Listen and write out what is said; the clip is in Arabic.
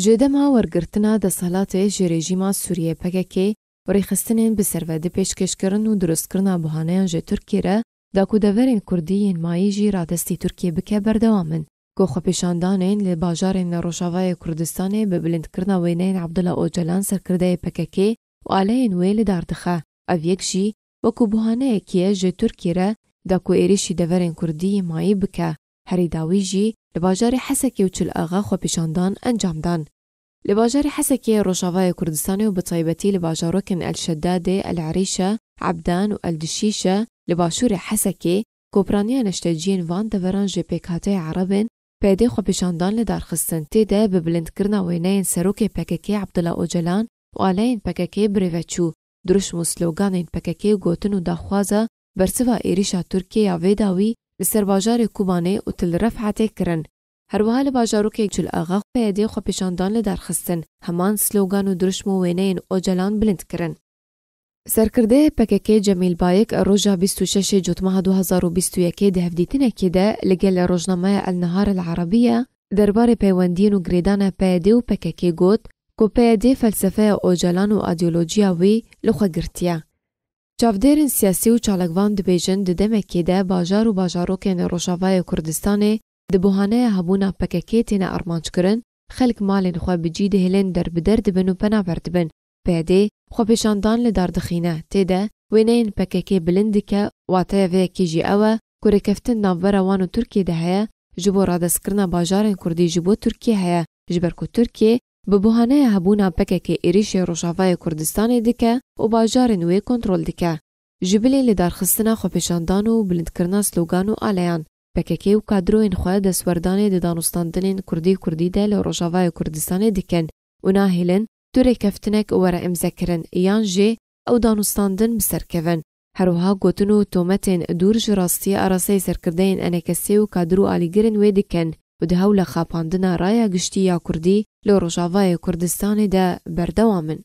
جدما ورگرتنا د جێدەما وەرگرتنا دەسەڵاتەیە ژێرێژیما سووریە پەکەکەی وەڕێخستنێن پیشکش کرن و درست کرن دروستکردنا بەهانەیان ژێ تورکێرە داکودەڤەرێن کوردی ینماییژی ڕادستی تورکیە بکە بەردەوامن گۆخەپیشاندانێن لێ باژارێن لە ڕۆژاوایە کوردستانی بە بلندکردنا وێنەیەن عبدڵە ئۆجلان سەرکردەیە پەکەکێ و ویل او یک وێ لە داردخە ئەو یەکژی وەکو بوهانەیەکیە ژێ کو داکو عێریشی دەڤەرێن کوردی مایی داوی جی لباجاری حسکی و چل آغا خو پیشاندان انجام دان. لباجاری حسکی روشاوای کردستانی و بطایبتی لباجاروکن باژارۆکن العریشة، عبدان و ئەلدشیشە لە باشووری حەسەکێ کۆپرانیا نەشتەجیین وان دەبەران ژێ پێکاتەی عربن پێدەی خۆپیشاندان لە دارخستن تێدا بە بلندکردنا وێنەیەن سەرۆکی پەکەکەی عبدلا ئۆجلان و ئالایەن پککی بریوچو درشم و این پککی گوتن و برسوا ایریشا ترکیه یا ویداوی لسر باجار کوبانه و تل رفعته کرن هر باجارو هەروەها لە باژارۆکێک جلئاغا پێدێ خۆپیشاندان لە دارخستن هەمان سلۆگان و درشم و وێنەیەن ئۆجلان بلندکردن سەرکردەیە جمیل بایک ڕۆژا 26 جوتمەها 2021 هفدیتنه ده دەهفدیتنێکیدا لەگەل لە ڕۆژنامەیە ئەلنەهار العربیە دەربارەی پەیوەندین و گرێدانە پەیدێ و پەکەکەی گوت فلسفه او جلان و ئادیۆلۆجییا وی لەخواگرتیە چاودێرن سیاسی و چالکوان دبێژن د دەمەکێ دە باژار و باژارۆکێن ڕۆژاوایی کوردستانی د بوهانەیە هەبوونا پەکەکێ تێنە ئەرمانچکردن خەلک مالێن خوا بجی دهێلێن دەربدەر دبن و پەناوەر دبن پێدێ خۆپیشاندان لە داردەخینە تێدە وێنەیەن پەکەکێ بلندکە واتەیە ڤەیەکی ژی ئەوە کورەکەفتن ناوبەرەوان و تورکیێ دەهەیە ژ بۆ ڕادەستکردنە باژارێن کوردی ژ بۆ تورکیە هەیە ژبەرکو تورکیێ به بهانه هبونا پکه که ئێریشی ڕۆژاوای کوردستانی دیکە و باژارن وێ کۆنتترۆل دیکە ژبلی لە دارخستنا خۆپێشاندان و بلندکردنا سلوگان و ئالەیان پەکەکەی و کادرۆین خۆە دەسوەردانێ دەدانوستاندنین کوردی کوردیدا لە ڕۆژاوای کوردستانی دیکەن و ناهێلن دورێک کەفتنێک وەرە ئەمزەکردن یان ژێ ئەو دانوستاندن بسەرکەون هەروها گوتن و تۆمەتێن دوور ژ ڕاستی ئاراسەی سەرکردەین انکسی و کادرو آلیگرن ئالیگرن وێ û di hewla xapandina raya giştî ya Kurdî li Rojavayê Kurdistanê de berdewam in.